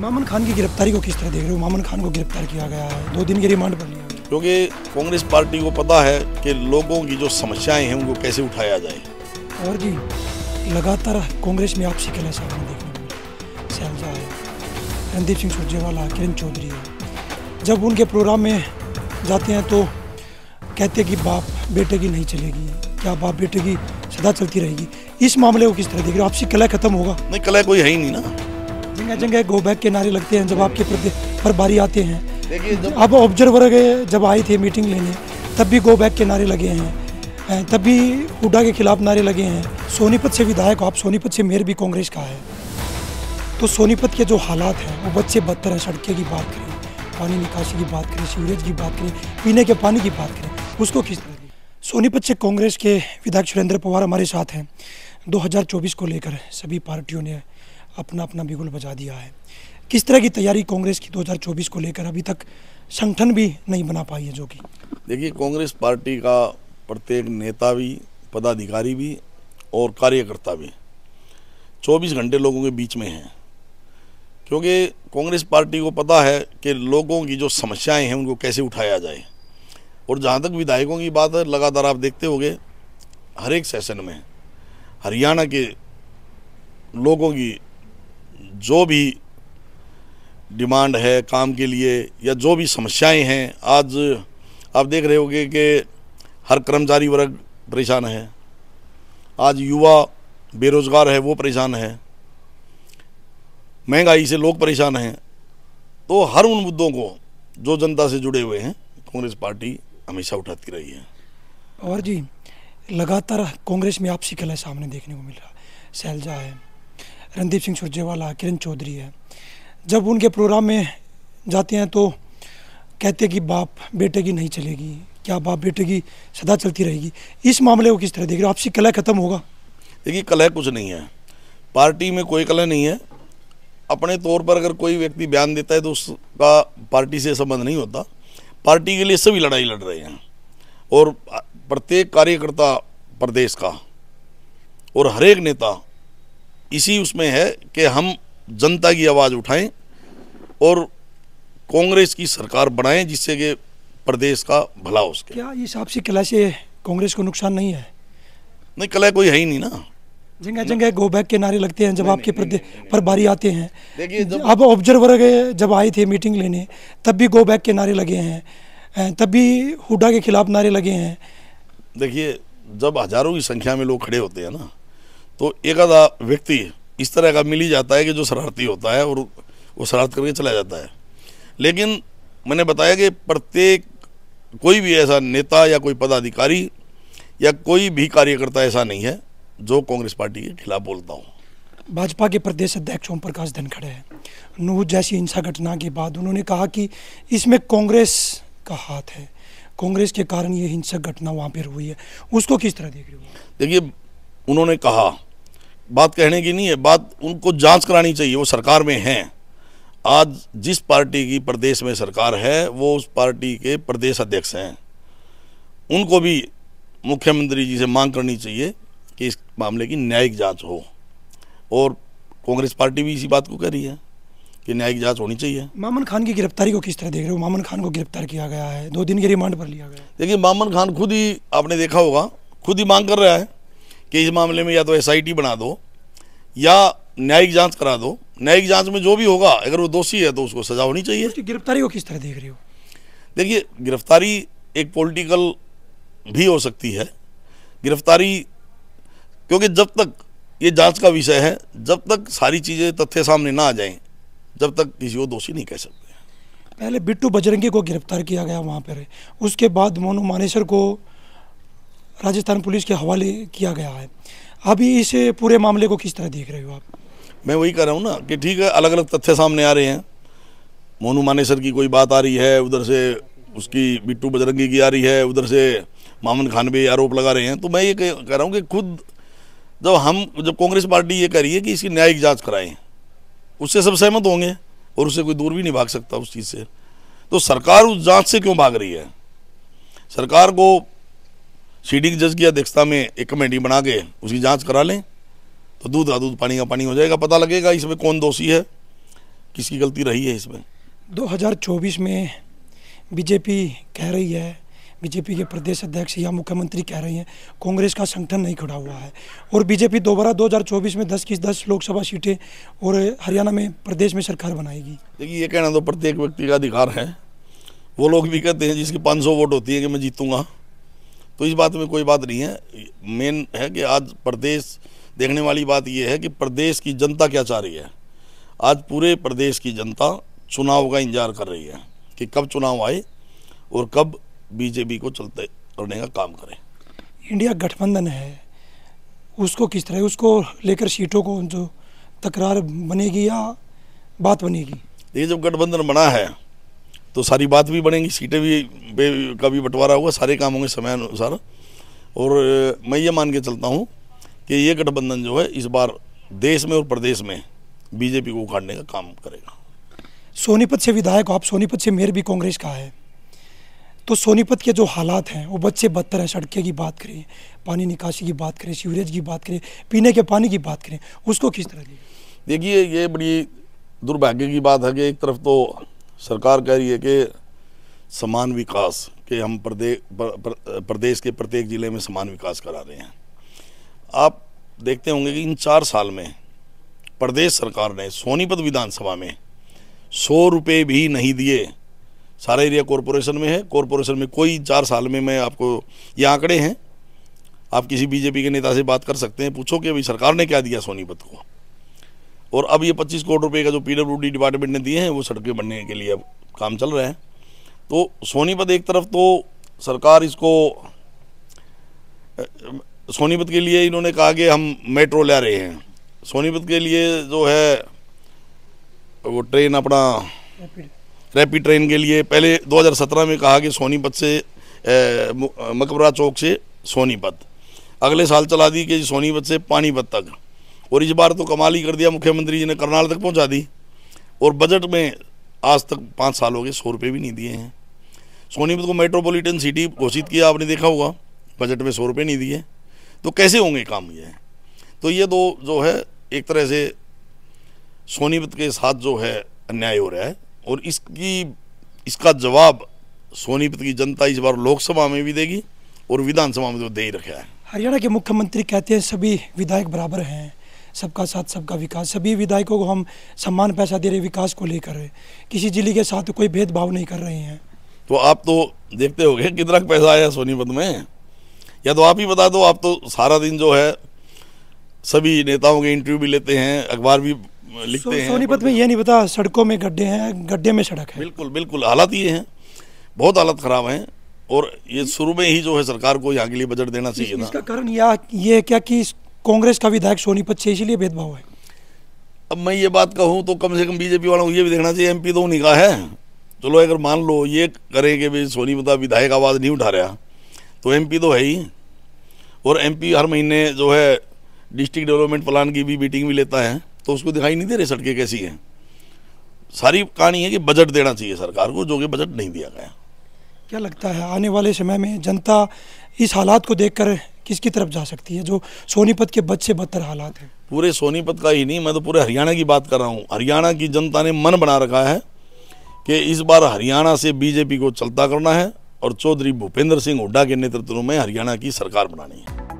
मामन खान की गिरफ्तारी को किस तरह देख रहे हो मामन खान को गिरफ्तार किया गया है दो दिन की रिमांड पर लिया क्योंकि कांग्रेस पार्टी को पता है कि लोगों की जो समस्याएं हैं उनको कैसे उठाया जाए और जी लगातार कांग्रेस में आपसी कला सामने देखने को सैलजा है रणदीप सिंह सुरजेवाला किरण चौधरी है जब उनके प्रोग्राम में जाते हैं तो कहते हैं कि बाप बेटे की नहीं चलेगी क्या बाप बेटे की सदा चलती रहेगी इस मामले को किस तरह देख रहे हो आपसी कला खत्म होगा नहीं कला कोई है ही नहीं ना जगह जगह गो बैक के नारे लगते हैं जब आपके प्रति पर बारी आते हैं अब ऑब्जर्वर गए जब आए थे मीटिंग लेने तब भी गो बैक के नारे लगे हैं तब भी हुडा के खिलाफ नारे लगे हैं सोनीपत से विधायक आप सोनीपत से मेयर भी कांग्रेस का है तो सोनीपत के जो हालात हैं वो बच्चे बदतर हैं सड़कें की बात करें पानी निकासी की बात करें सीवरेज की बात करें पीने के पानी की बात करें उसको किस तरह सोनीपत से कांग्रेस के विधायक सुरेंद्र पवार हमारे साथ हैं 2024 को लेकर सभी पार्टियों ने अपना अपना बिगुल बजा दिया है किस तरह की तैयारी कांग्रेस की 2024 को लेकर अभी तक संगठन भी नहीं बना पाई है जो कि देखिए कांग्रेस पार्टी का प्रत्येक नेता भी पदाधिकारी भी और कार्यकर्ता भी 24 घंटे लोगों के बीच में हैं क्योंकि कांग्रेस पार्टी को पता है कि लोगों की जो समस्याएं हैं उनको कैसे उठाया जाए और जहाँ तक विधायकों की बात है लगातार आप देखते हो हर एक सेशन में हरियाणा के लोगों की जो भी डिमांड है काम के लिए या जो भी समस्याएं हैं आज आप देख रहे होंगे कि हर कर्मचारी वर्ग परेशान है आज युवा बेरोज़गार है वो परेशान है महंगाई से लोग परेशान हैं तो हर उन मुद्दों को जो जनता से जुड़े हुए हैं कांग्रेस पार्टी हमेशा उठाती रही है और जी लगातार कांग्रेस में आपसी कला सामने देखने को मिल रहा है सैलजा है रणदीप सिंह सुरजेवाला किरण चौधरी है जब उनके प्रोग्राम में जाते हैं तो कहते हैं कि बाप बेटे की नहीं चलेगी क्या बाप बेटे की सदा चलती रहेगी इस मामले को किस तरह देख रहे हो आपसी कलह खत्म होगा देखिए कलह कुछ नहीं है पार्टी में कोई कलह नहीं है अपने तौर पर अगर कोई व्यक्ति बयान देता है तो उसका पार्टी से संबंध नहीं होता पार्टी के लिए सभी लड़ाई लड़ रहे हैं और प्रत्येक कार्यकर्ता प्रदेश का और हरेक नेता इसी उसमें है कि हम जनता की आवाज़ उठाएं और कांग्रेस की सरकार बनाएं जिससे कि प्रदेश का भला हो सके क्या इस आपसी कला से कांग्रेस को नुकसान नहीं है नहीं कला कोई है ही नहीं ना जगह जगह गो बैक के नारे लगते हैं जब आपके प्रदेश पर बारी आते हैं आप अब ऑब्जर्वर गए जब आए थे मीटिंग लेने तब भी गो बैक के नारे लगे हैं तब भी हुडा के खिलाफ नारे लगे हैं देखिए जब हजारों की संख्या में लोग खड़े होते हैं ना तो एक आधा व्यक्ति इस तरह का मिल ही जाता है कि जो शरारती होता है और वो शरारत करके चला जाता है लेकिन मैंने बताया कि प्रत्येक कोई भी ऐसा नेता या कोई पदाधिकारी या कोई भी कार्यकर्ता ऐसा नहीं है जो कांग्रेस पार्टी के खिलाफ बोलता हूँ भाजपा के प्रदेश अध्यक्ष ओम प्रकाश धनखड़े हैं नूह जैसी हिंसा घटना के बाद उन्होंने कहा कि इसमें कांग्रेस का हाथ है कांग्रेस के कारण ये हिंसक घटना वहाँ पर हुई है उसको किस तरह देख रहे हो देखिए उन्होंने कहा बात कहने की नहीं है बात उनको जांच करानी चाहिए वो सरकार में हैं आज जिस पार्टी की प्रदेश में सरकार है वो उस पार्टी के प्रदेश अध्यक्ष हैं उनको भी मुख्यमंत्री जी से मांग करनी चाहिए कि इस मामले की न्यायिक जांच हो और कांग्रेस पार्टी भी इसी बात को कह रही है कि न्यायिक जांच होनी चाहिए मामन खान की गिरफ्तारी को किस तरह देख रहे हो मामन खान को गिरफ्तार किया गया है दो दिन के रिमांड पर लिया गया देखिए मामन खान खुद ही आपने देखा होगा खुद ही मांग कर रहा है कि इस मामले में या तो एसआईटी बना दो या न्यायिक जांच करा दो न्यायिक जांच में जो भी होगा अगर वो दोषी है तो उसको सजा होनी चाहिए तो गिरफ्तारी को किस तरह देख रहे हो देखिए गिरफ्तारी एक पॉलिटिकल भी हो सकती है गिरफ्तारी क्योंकि जब तक ये जांच का विषय है जब तक सारी चीज़ें तथ्य सामने ना आ जाएं जब तक किसी को दोषी नहीं कह सकते पहले बिट्टू बजरंगी को गिरफ्तार किया गया वहाँ पर उसके बाद मोनू मानेसर को राजस्थान पुलिस के हवाले किया गया है अभी इस पूरे मामले को किस तरह देख रहे हो आप मैं वही कह रहा हूँ ना कि ठीक है अलग अलग तथ्य सामने आ रहे हैं मोनू मानेसर की कोई बात आ रही है उधर से उसकी बिट्टू बजरंगी की आ रही है उधर से मामन खान भी आरोप लगा रहे हैं तो मैं ये कह रहा हूँ कि खुद जब हम जब कांग्रेस पार्टी ये कह रही है कि इसकी न्यायिक जांच कराएं उससे सब सहमत होंगे और उससे कोई दूर भी नहीं भाग सकता उस चीज़ से तो सरकार उस जाँच से क्यों भाग रही है सरकार को सीडी जज की अध्यक्षता में एक कमेटी बना के उसकी जांच करा लें तो दूध दूध पानी का पानी हो जाएगा पता लगेगा इसमें कौन दोषी है किसकी गलती रही है इसमें 2024 में बीजेपी कह रही है बीजेपी के प्रदेश अध्यक्ष या मुख्यमंत्री कह रहे हैं कांग्रेस का संगठन नहीं खड़ा हुआ है और बीजेपी दोबारा 2024 में 10 की 10 लोकसभा सीटें और हरियाणा में प्रदेश में सरकार बनाएगी देखिए ये कहना तो प्रत्येक व्यक्ति का अधिकार है वो लोग भी कहते हैं जिसकी 500 वोट होती है कि मैं जीतूंगा तो इस बात में कोई बात नहीं है मेन है कि आज प्रदेश देखने वाली बात यह है कि प्रदेश की जनता क्या चाह रही है आज पूरे प्रदेश की जनता चुनाव का इंतजार कर रही है कि कब चुनाव आए और कब बीजेपी को चलते करने का काम करें इंडिया गठबंधन है उसको किस तरह उसको लेकर सीटों को जो तकरार बनेगी या बात बनेगी ये जब गठबंधन बना है तो सारी बात भी बढ़ेंगी सीटें भी बे का भी बंटवारा होगा सारे काम होंगे समय अनुसार और मैं ये मान के चलता हूँ कि ये गठबंधन जो है इस बार देश में और प्रदेश में बीजेपी को उखाड़ने का काम करेगा सोनीपत से विधायक आप सोनीपत से मेयर भी कांग्रेस का है तो सोनीपत के जो हालात हैं वो बच्चे बदतर हैं सड़कें की बात करें पानी निकासी की बात करें सीवरेज की बात करें पीने के पानी की बात करें उसको किस तरह देखिए ये बड़ी दुर्भाग्य की बात है कि एक तरफ तो सरकार कह रही है कि समान विकास के हम प्रदेश प्रदेश के प्रत्येक ज़िले में समान विकास करा रहे हैं आप देखते होंगे कि इन चार साल में प्रदेश सरकार ने सोनीपत विधानसभा में सौ रुपये भी नहीं दिए सारा एरिया कॉरपोरेशन में है कॉरपोरेशन में कोई चार साल में मैं आपको ये आंकड़े हैं आप किसी बीजेपी के नेता से बात कर सकते हैं पूछो कि भाई सरकार ने क्या दिया सोनीपत को और अब ये पच्चीस करोड़ रुपए का जो पीडब्ल्यूडी डिपार्टमेंट ने दिए हैं वो सड़कें बनने के लिए अब काम चल रहा है तो सोनीपत एक तरफ तो सरकार इसको सोनीपत के लिए इन्होंने कहा कि हम मेट्रो ले रहे हैं सोनीपत के लिए जो है वो ट्रेन अपना रैपिड ट्रेन के लिए पहले 2017 में कहा कि सोनीपत से मकबरा चौक से सोनीपत अगले साल चला दी कि सोनीपत से पानीपत तक और इस बार तो कमाल ही कर दिया मुख्यमंत्री जी ने करनाल तक पहुंचा दी और बजट में आज तक पाँच साल हो गए सौ रुपये भी नहीं दिए हैं सोनीपत को मेट्रोपॉलिटन सिटी घोषित किया आपने देखा होगा बजट में सौ रुपये नहीं दिए तो कैसे होंगे काम ये तो ये दो जो है एक तरह से सोनीपत के साथ जो है अन्याय हो रहा है और इसकी इसका जवाब सोनीपत की जनता इस बार लोकसभा में भी देगी और विधानसभा में तो दे ही रखा है हरियाणा के मुख्यमंत्री कहते हैं सभी विधायक बराबर हैं सबका साथ सबका विकास सभी विधायकों को हम सम्मान पैसा दे रहे विकास को लेकर किसी जिले के साथ कोई भेदभाव नहीं कर रहे हैं तो आप तो देखते हो गए कितना पैसा आया सोनीपत में या तो आप ही बता दो आप तो सारा दिन जो है सभी नेताओं के इंटरव्यू भी लेते हैं अखबार भी लिखते सो, हैं सोनीपत में ये नहीं पता सड़कों में गड्ढे हैं गड्ढे में सड़क है बिल्कुल बिल्कुल हालात ये हैं बहुत हालत ख़राब हैं और ये शुरू में ही जो है सरकार को यहाँ के लिए बजट देना चाहिए इसका कारण यह क्या कि कांग्रेस का विधायक सोनीपत से इसीलिए भेदभाव है अब मैं ये बात कहूँ तो कम से कम बीजेपी वालों को ये भी देखना चाहिए एमपी तो उन्हीं का है चलो अगर मान लो ये करें कि भाई सोनीपत विधायक आवाज़ नहीं उठा रहा तो एमपी तो है ही और एमपी हर महीने जो है डिस्ट्रिक्ट डेवलपमेंट प्लान की भी मीटिंग भी लेता है तो उसको दिखाई नहीं दे रही सड़कें कैसी हैं सारी कहानी है कि बजट देना चाहिए सरकार को जो कि बजट नहीं दिया गया क्या लगता है आने वाले समय में जनता इस हालात को देखकर किसकी तरफ जा सकती है जो सोनीपत के बद से बदतर हालात हैं पूरे सोनीपत का ही नहीं मैं तो पूरे हरियाणा की बात कर रहा हूँ हरियाणा की जनता ने मन बना रखा है कि इस बार हरियाणा से बीजेपी को चलता करना है और चौधरी भूपेंद्र सिंह हुड्डा के नेतृत्व में हरियाणा की सरकार बनानी है